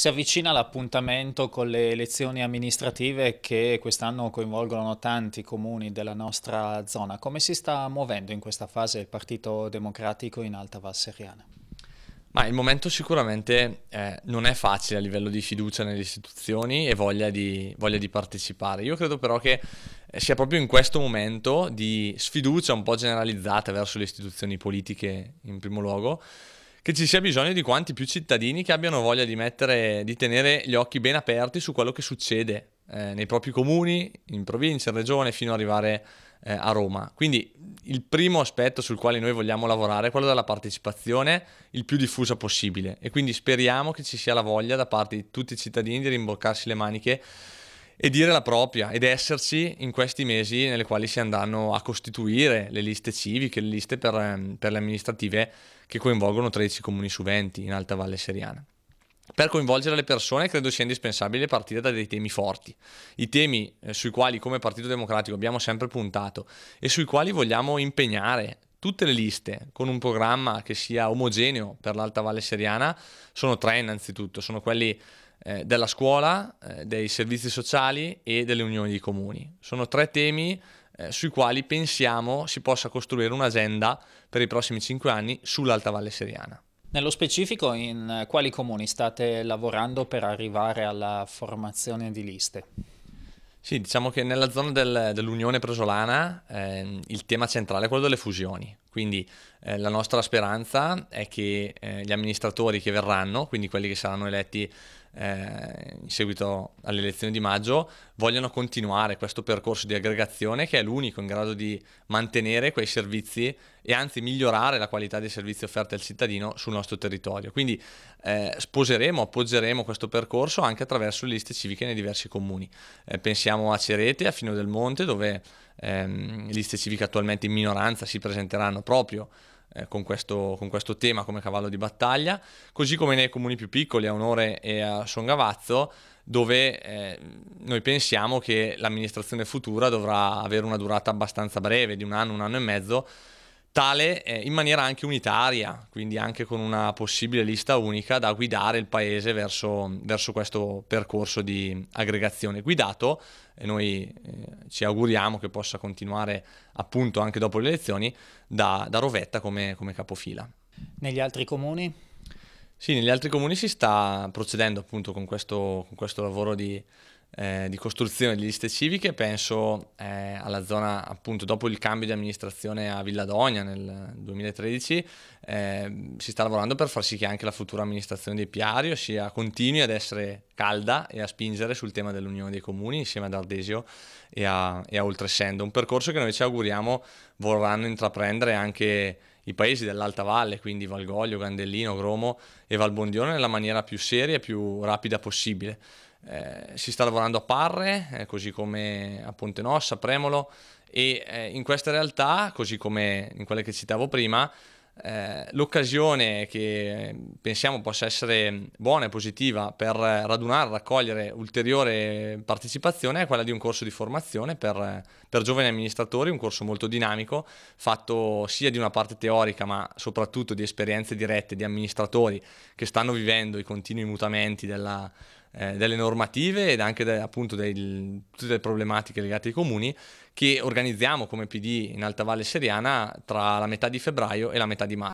Si avvicina l'appuntamento con le elezioni amministrative che quest'anno coinvolgono tanti comuni della nostra zona. Come si sta muovendo in questa fase il Partito Democratico in Alta Val Seriana? Ma il momento sicuramente eh, non è facile a livello di fiducia nelle istituzioni e voglia di, voglia di partecipare. Io credo però che eh, sia proprio in questo momento di sfiducia un po' generalizzata verso le istituzioni politiche in primo luogo che ci sia bisogno di quanti più cittadini che abbiano voglia di, mettere, di tenere gli occhi ben aperti su quello che succede eh, nei propri comuni, in provincia, in regione, fino ad arrivare eh, a Roma. Quindi il primo aspetto sul quale noi vogliamo lavorare è quello della partecipazione il più diffusa possibile e quindi speriamo che ci sia la voglia da parte di tutti i cittadini di rimboccarsi le maniche e dire la propria ed esserci in questi mesi nelle quali si andranno a costituire le liste civiche, le liste per, ehm, per le amministrative che coinvolgono 13 comuni su 20 in Alta Valle Seriana. Per coinvolgere le persone credo sia indispensabile partire da dei temi forti, i temi eh, sui quali come Partito Democratico abbiamo sempre puntato e sui quali vogliamo impegnare tutte le liste con un programma che sia omogeneo per l'Alta Valle Seriana, sono tre innanzitutto, sono quelli eh, della scuola, eh, dei servizi sociali e delle unioni di comuni. Sono tre temi eh, sui quali pensiamo si possa costruire un'agenda per i prossimi cinque anni sull'Alta Valle Seriana. Nello specifico, in eh, quali comuni state lavorando per arrivare alla formazione di liste? Sì, diciamo che nella zona del, dell'Unione Presolana eh, il tema centrale è quello delle fusioni, quindi eh, la nostra speranza è che eh, gli amministratori che verranno, quindi quelli che saranno eletti eh, in seguito alle elezioni di maggio, vogliano continuare questo percorso di aggregazione che è l'unico in grado di mantenere quei servizi e anzi migliorare la qualità dei servizi offerti al cittadino sul nostro territorio. Quindi eh, sposeremo, appoggeremo questo percorso anche attraverso le liste civiche nei diversi comuni. Eh, pensiamo a Cerete, a Fino del Monte, dove ehm, liste civiche attualmente in minoranza si presenteranno stanno proprio eh, con, questo, con, questo, tema come cavallo di battaglia, così come nei comuni più piccoli a Onore e a Songavazzo, dove eh, noi pensiamo che l'amministrazione futura dovrà avere una durata abbastanza breve, di un anno, un anno e mezzo, tale eh, in maniera anche unitaria, quindi anche con una possibile lista unica da guidare il paese verso, verso questo percorso di aggregazione guidato e noi eh, ci auguriamo che possa continuare appunto anche dopo le elezioni da, da Rovetta come, come capofila. Negli altri comuni? Sì, negli altri comuni si sta procedendo appunto con questo, con questo lavoro di, eh, di costruzione di liste civiche, penso eh, alla zona appunto dopo il cambio di amministrazione a Villadogna nel 2013, eh, si sta lavorando per far sì che anche la futura amministrazione di Piario sia, continui ad essere calda e a spingere sul tema dell'unione dei comuni insieme ad Ardesio e a, e a Oltrescendo, un percorso che noi ci auguriamo vorranno intraprendere anche i paesi dell'Alta Valle, quindi Valgoglio, Gandellino, Gromo e Valbondione nella maniera più seria e più rapida possibile eh, si sta lavorando a Parre, eh, così come a Ponte Nossa, a Premolo e eh, in questa realtà, così come in quelle che citavo prima, eh, l'occasione che pensiamo possa essere buona e positiva per radunare, raccogliere ulteriore partecipazione è quella di un corso di formazione per, per giovani amministratori, un corso molto dinamico, fatto sia di una parte teorica ma soprattutto di esperienze dirette di amministratori che stanno vivendo i continui mutamenti della eh, delle normative ed anche de, appunto del, tutte le problematiche legate ai comuni che organizziamo come PD in Alta Valle Seriana tra la metà di febbraio e la metà di marzo.